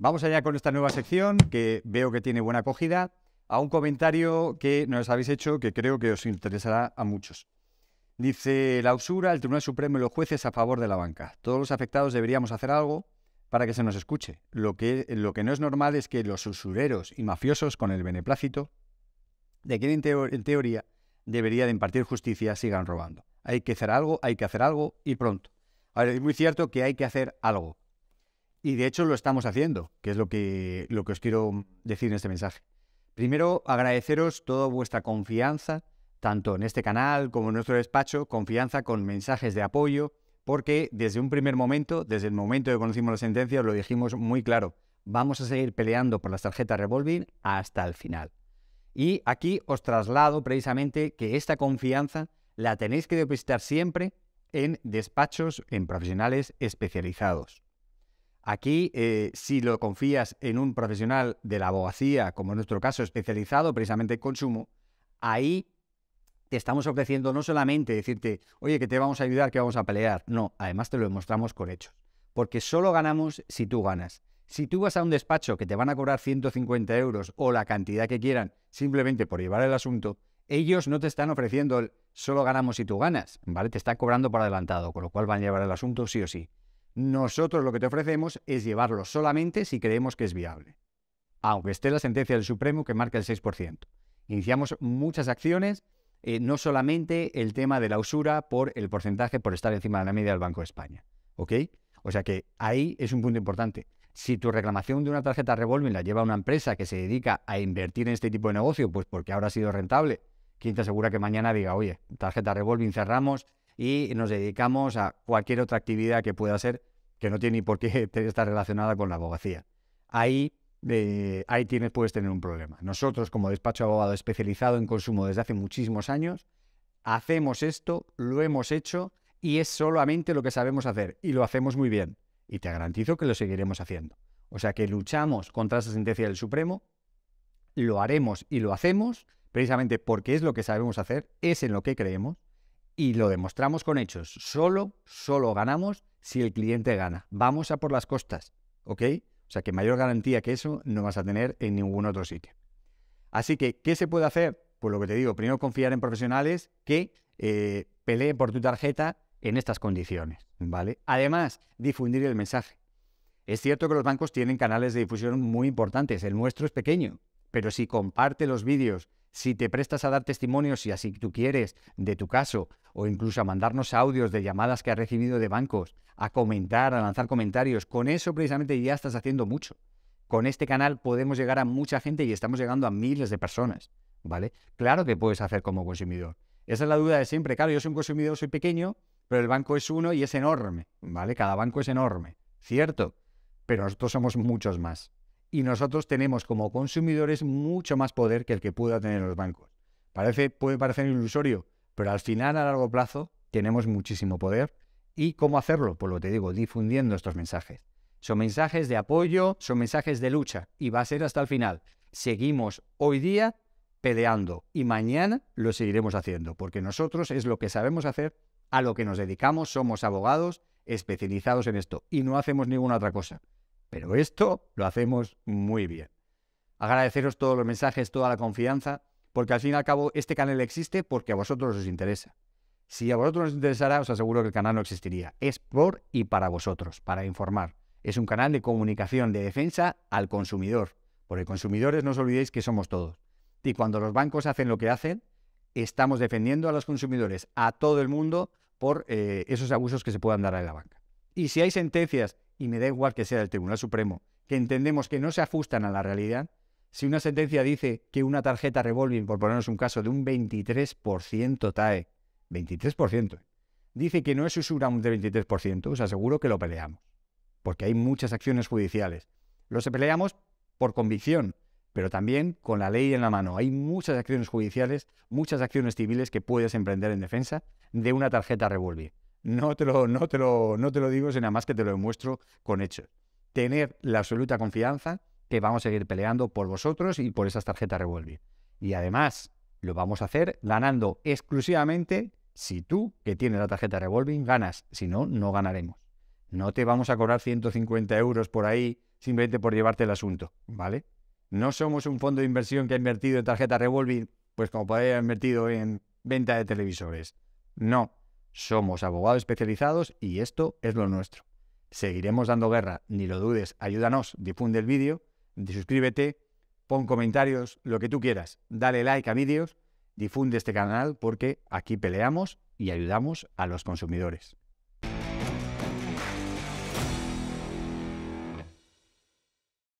Vamos allá con esta nueva sección que veo que tiene buena acogida, a un comentario que nos habéis hecho que creo que os interesará a muchos. Dice la usura, el Tribunal Supremo y los jueces a favor de la banca. Todos los afectados deberíamos hacer algo para que se nos escuche. Lo que, lo que no es normal es que los usureros y mafiosos con el beneplácito de quien en, teoría debería de impartir justicia sigan robando. Hay que hacer algo, hay que hacer algo y pronto. Ahora, es muy cierto que hay que hacer algo y de hecho lo estamos haciendo, que es lo que, lo que os quiero decir en este mensaje. Primero, agradeceros toda vuestra confianza, tanto en este canal como en nuestro despacho, confianza con mensajes de apoyo, porque desde un primer momento, desde el momento que conocimos la sentencia, lo dijimos muy claro, vamos a seguir peleando por las tarjetas revolving hasta el final. Y aquí os traslado precisamente que esta confianza la tenéis que depositar siempre en despachos, en profesionales especializados. Aquí, eh, si lo confías en un profesional de la abogacía, como en nuestro caso especializado precisamente en consumo, ahí te estamos ofreciendo no solamente decirte, oye, que te vamos a ayudar, que vamos a pelear. No, además te lo demostramos con hechos. Porque solo ganamos si tú ganas. Si tú vas a un despacho que te van a cobrar 150 euros o la cantidad que quieran simplemente por llevar el asunto, ellos no te están ofreciendo el solo ganamos si tú ganas, ¿vale? Te están cobrando por adelantado, con lo cual van a llevar el asunto sí o sí. Nosotros lo que te ofrecemos es llevarlo solamente si creemos que es viable, aunque esté la sentencia del Supremo que marca el 6%. Iniciamos muchas acciones, eh, no solamente el tema de la usura por el porcentaje por estar encima de la media del Banco de España. ¿Ok? O sea que ahí es un punto importante. Si tu reclamación de una tarjeta revolving la lleva una empresa que se dedica a invertir en este tipo de negocio, pues porque ahora ha sido rentable, ¿quién te asegura que mañana diga, oye, tarjeta revolving cerramos, y nos dedicamos a cualquier otra actividad que pueda ser, que no tiene ni por qué estar relacionada con la abogacía. Ahí, eh, ahí tienes, puedes tener un problema. Nosotros, como despacho abogado especializado en consumo desde hace muchísimos años, hacemos esto, lo hemos hecho y es solamente lo que sabemos hacer y lo hacemos muy bien. Y te garantizo que lo seguiremos haciendo. O sea que luchamos contra esa sentencia del Supremo, lo haremos y lo hacemos precisamente porque es lo que sabemos hacer, es en lo que creemos y lo demostramos con hechos. Solo, solo ganamos si el cliente gana. Vamos a por las costas, ¿ok? O sea que mayor garantía que eso no vas a tener en ningún otro sitio. Así que, ¿qué se puede hacer? Pues lo que te digo, primero confiar en profesionales que eh, peleen por tu tarjeta en estas condiciones, ¿vale? Además, difundir el mensaje. Es cierto que los bancos tienen canales de difusión muy importantes, el nuestro es pequeño, pero si comparte los vídeos, si te prestas a dar testimonios, si así tú quieres, de tu caso, o incluso a mandarnos audios de llamadas que has recibido de bancos, a comentar, a lanzar comentarios, con eso precisamente ya estás haciendo mucho. Con este canal podemos llegar a mucha gente y estamos llegando a miles de personas, ¿vale? Claro que puedes hacer como consumidor. Esa es la duda de siempre. Claro, yo soy un consumidor, soy pequeño, pero el banco es uno y es enorme, ¿vale? Cada banco es enorme, ¿cierto? Pero nosotros somos muchos más y nosotros tenemos como consumidores mucho más poder que el que pueda tener los bancos. Parece, puede parecer ilusorio, pero al final, a largo plazo, tenemos muchísimo poder. ¿Y cómo hacerlo? Pues lo te digo, difundiendo estos mensajes. Son mensajes de apoyo, son mensajes de lucha y va a ser hasta el final. Seguimos hoy día peleando y mañana lo seguiremos haciendo, porque nosotros es lo que sabemos hacer, a lo que nos dedicamos, somos abogados especializados en esto y no hacemos ninguna otra cosa. Pero esto lo hacemos muy bien. Agradeceros todos los mensajes, toda la confianza, porque al fin y al cabo este canal existe porque a vosotros os interesa. Si a vosotros os interesara, os aseguro que el canal no existiría. Es por y para vosotros, para informar. Es un canal de comunicación, de defensa al consumidor. Porque consumidores no os olvidéis que somos todos. Y cuando los bancos hacen lo que hacen, estamos defendiendo a los consumidores, a todo el mundo, por eh, esos abusos que se puedan dar en la banca. Y si hay sentencias y me da igual que sea el Tribunal Supremo, que entendemos que no se ajustan a la realidad, si una sentencia dice que una tarjeta revolving, por ponernos un caso, de un 23% TAE, 23%, dice que no es usura un de 23%, os aseguro que lo peleamos, porque hay muchas acciones judiciales. Los peleamos por convicción, pero también con la ley en la mano. Hay muchas acciones judiciales, muchas acciones civiles que puedes emprender en defensa de una tarjeta revolving. No te lo, no te lo, no te lo digo, sino más que te lo demuestro con hechos. Tener la absoluta confianza que vamos a seguir peleando por vosotros y por esas tarjetas Revolving. Y además, lo vamos a hacer ganando exclusivamente si tú, que tienes la tarjeta Revolving, ganas. Si no, no ganaremos. No te vamos a cobrar 150 euros por ahí simplemente por llevarte el asunto, ¿vale? No somos un fondo de inversión que ha invertido en tarjeta Revolving, pues como podría haber invertido en venta de televisores. No, somos abogados especializados y esto es lo nuestro. Seguiremos dando guerra, ni lo dudes, ayúdanos, difunde el vídeo, suscríbete, pon comentarios, lo que tú quieras, dale like a vídeos, difunde este canal porque aquí peleamos y ayudamos a los consumidores.